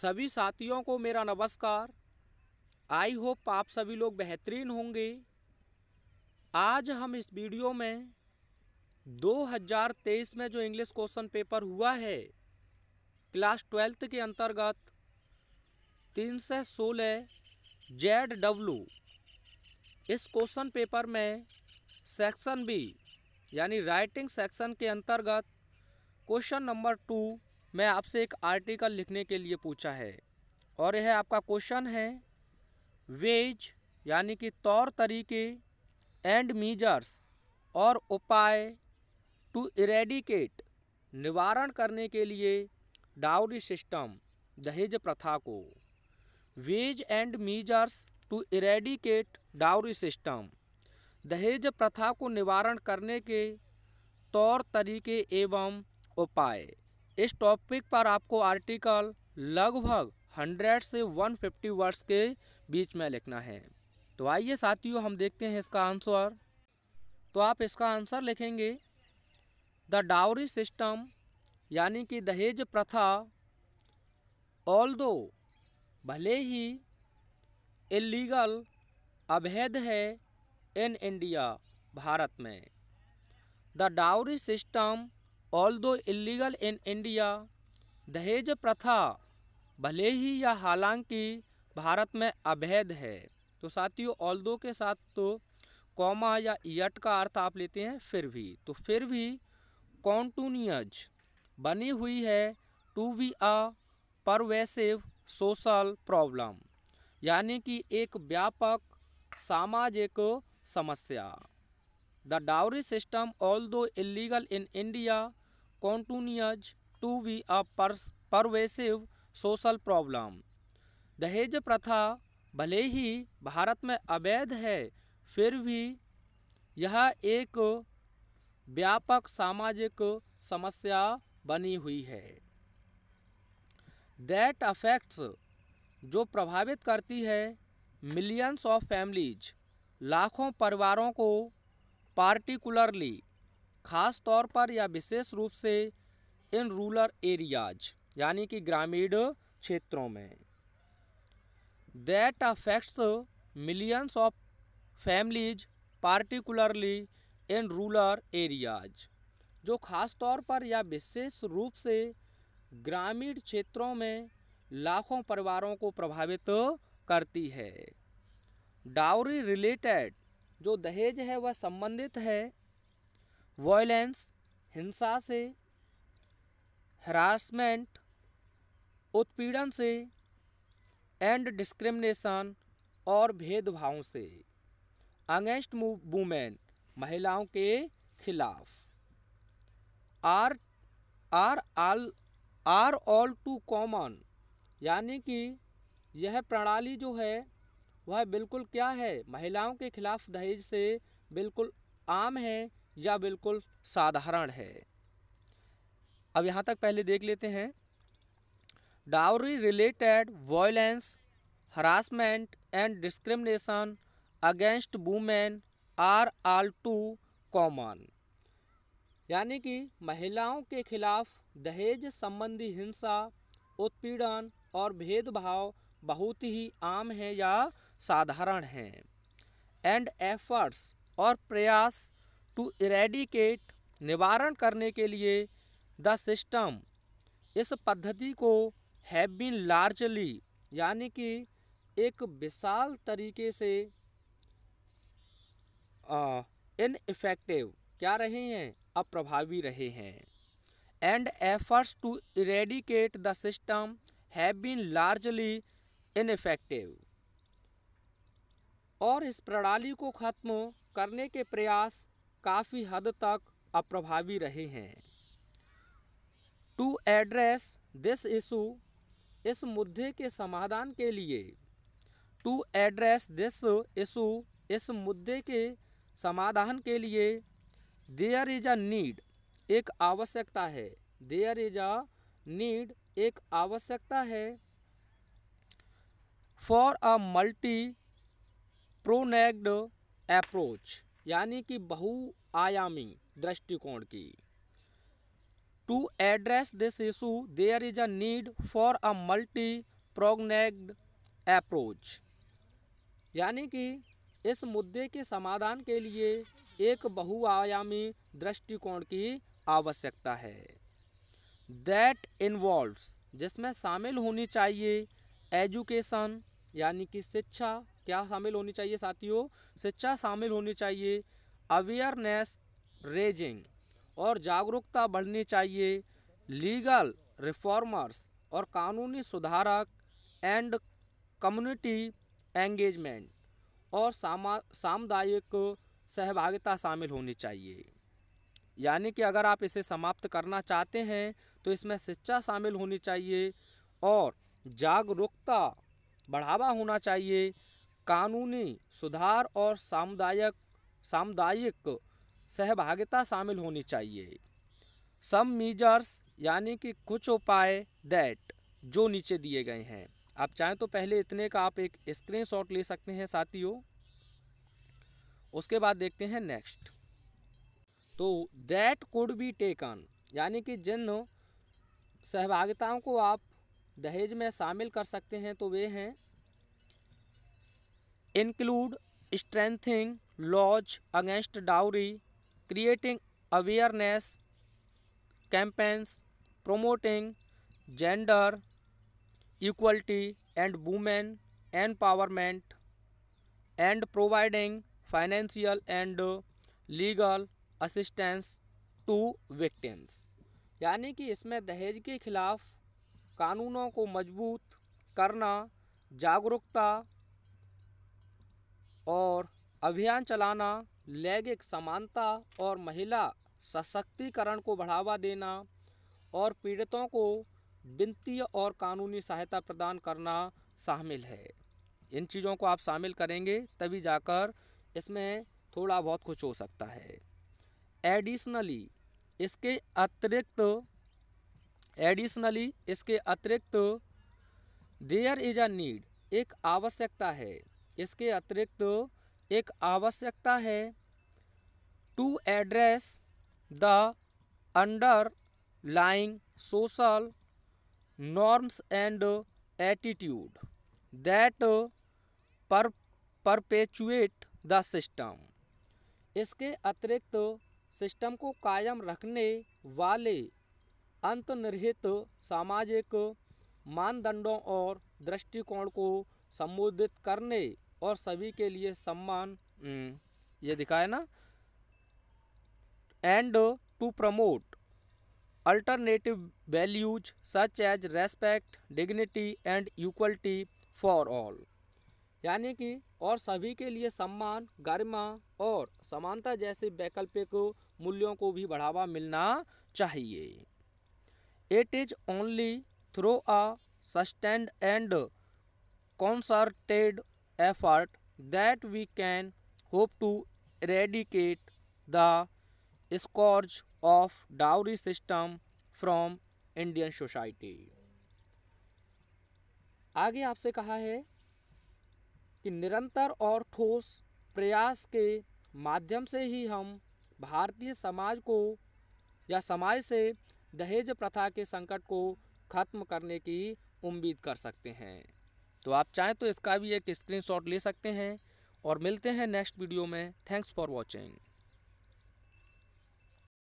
सभी साथियों को मेरा नमस्कार आई होप आप सभी लोग बेहतरीन होंगे आज हम इस वीडियो में 2023 में जो इंग्लिश क्वेश्चन पेपर हुआ है क्लास ट्वेल्थ के अंतर्गत तीन सौ सोलह जेड डब्लू इस क्वेश्चन पेपर में सेक्शन बी यानी राइटिंग सेक्शन के अंतर्गत क्वेश्चन नंबर टू मैं आपसे एक आर्टिकल लिखने के लिए पूछा है और यह आपका क्वेश्चन है वेज यानी कि तौर तरीके एंड मीजर्स और उपाय टू इरेडिकेट निवारण करने के लिए डाउरी सिस्टम दहेज प्रथा को ways and measures to eradicate dowry system दहेज प्रथा को निवारण करने के तौर तरीके एवं उपाय इस टॉपिक पर आपको आर्टिकल लगभग हंड्रेड से वन फिफ्टी वर्ड्स के बीच में लिखना है तो आइए साथियों हम देखते हैं इसका आंसर तो आप इसका आंसर लिखेंगे द डावरी सिस्टम यानी कि दहेज प्रथा ऑल दो भले ही इलीगल अवैध है इन इंडिया भारत में the dowry system although illegal in India दहेज प्रथा भले ही या हालांकि भारत में अवैध है तो साथियों ऑल्दो के साथ तो कॉमा या यट का अर्थ आप लेते हैं फिर भी तो फिर भी कॉन्टूनियज बनी हुई है to be a pervasive social problem यानी कि एक व्यापक सामाजिक समस्या The dowry system, although illegal in India, continues to be a pervasive social problem. दहेज प्रथा भले ही भारत में अवैध है फिर भी यह एक व्यापक सामाजिक समस्या बनी हुई है दैट अफेक्ट्स जो प्रभावित करती है मिलियंस ऑफ फैमिलीज लाखों परिवारों को पार्टिकुलरली ख़ास तौर पर या विशेष रूप से इन रूरल एरियाज यानी कि ग्रामीण क्षेत्रों में that affects millions of families particularly in rural areas जो ख़ास तौर पर या विशेष रूप से ग्रामीण क्षेत्रों में लाखों परिवारों को प्रभावित करती है डाउरी रिलेटेड जो दहेज है वह संबंधित है वॉयलेंस हिंसा से हरासमेंट उत्पीड़न से एंड डिस्क्रिमिनेशन और भेदभाव से अगेंस्ट वूमेन महिलाओं के खिलाफ are are all are all too common यानी कि यह प्रणाली जो है वह बिल्कुल क्या है महिलाओं के खिलाफ दहेज से बिल्कुल आम है या बिल्कुल साधारण है अब यहाँ तक पहले देख लेते हैं dowry related violence harassment and discrimination against women are all too common यानी कि महिलाओं के खिलाफ दहेज संबंधी हिंसा उत्पीड़न और भेदभाव बहुत ही आम है या साधारण हैं एंड एफर्ट्स और प्रयास टू इरेडिकेट निवारण करने के लिए द सिस्टम इस पद्धति को हैव बीन लार्जली यानी कि एक विशाल तरीके से इफेक्टिव क्या रहे हैं अप्रभावी रहे हैं and efforts to eradicate the system have been largely ineffective और इस प्रणाली को ख़त्म करने के प्रयास काफ़ी हद तक अप्रभावी रहे हैं टू एड्रेस दिस इशू इस मुद्दे के समाधान के लिए टू एड्रेस दिस इशू इस मुद्दे के समाधान के लिए देयर इज अ नीड एक आवश्यकता है देयर इज अ नीड एक आवश्यकता है for a multi pronged approach यानी कि बहुआयामी दृष्टिकोण की to address this issue there is a need for a multi pronged approach यानी कि इस मुद्दे के समाधान के लिए एक बहुआयामी दृष्टिकोण की आवश्यकता है दैट इन्वॉल्व्स जिसमें शामिल होनी चाहिए एजुकेशन यानी कि शिक्षा क्या शामिल होनी चाहिए साथियों शिक्षा शामिल होनी चाहिए अवेयरनेस रेजिंग और जागरूकता बढ़नी चाहिए लीगल रिफॉर्मर्स और कानूनी सुधारक एंड कम्युनिटी एंगेजमेंट और सामा सामुदायिक सहभागिता शामिल होनी चाहिए यानी कि अगर आप इसे समाप्त करना चाहते हैं तो इसमें शिक्षा शामिल होनी चाहिए और जागरूकता बढ़ावा होना चाहिए कानूनी सुधार और सामुदायिक सामुदायिक सहभागिता शामिल होनी चाहिए सम मीजर्स यानी कि कुछ उपाय दैट जो नीचे दिए गए हैं आप चाहें तो पहले इतने का आप एक स्क्रीनशॉट ले सकते हैं साथियों उसके बाद देखते हैं नेक्स्ट तो दैट कुड बी टेकन यानी कि जिन सहभागिताओं को आप दहेज में शामिल कर सकते हैं तो वे हैं include strengthening laws against dowry creating awareness campaigns promoting gender equality and women empowerment and providing financial and legal assistance to victims यानी कि इसमें दहेज के खिलाफ कानूनों को मजबूत करना जागरूकता और अभियान चलाना लैंगिक समानता और महिला सशक्तिकरण को बढ़ावा देना और पीड़ितों को वित्तीय और कानूनी सहायता प्रदान करना शामिल है इन चीज़ों को आप शामिल करेंगे तभी जाकर इसमें थोड़ा बहुत कुछ हो सकता है एडिशनली इसके अतिरिक्त एडिशनली इसके अतिरिक्त देयर इज अ नीड एक आवश्यकता है इसके अतिरिक्त एक आवश्यकता है to address the underlying social norms and attitude that perpetuate the system इसके अतिरिक्त सिस्टम को कायम रखने वाले अंतर्निहित सामाजिक मानदंडों और दृष्टिकोण को संबोधित करने और सभी के लिए सम्मान हम्म, ये दिखाए ना and to promote alternative values such as respect dignity and equality for all यानी कि और सभी के लिए सम्मान गरिमा और समानता जैसे वैकल्पिक मूल्यों को भी बढ़ावा मिलना चाहिए it is only through a sustained and concerted effort that we can hope to eradicate the scourge of dowry system from Indian society आगे आपसे कहा है कि निरंतर और ठोस प्रयास के माध्यम से ही हम भारतीय समाज को या समाज से दहेज प्रथा के संकट को खत्म करने की उम्मीद कर सकते हैं तो आप चाहें तो इसका भी एक स्क्रीनशॉट ले सकते हैं और मिलते हैं नेक्स्ट वीडियो में थैंक्स फॉर वॉचिंग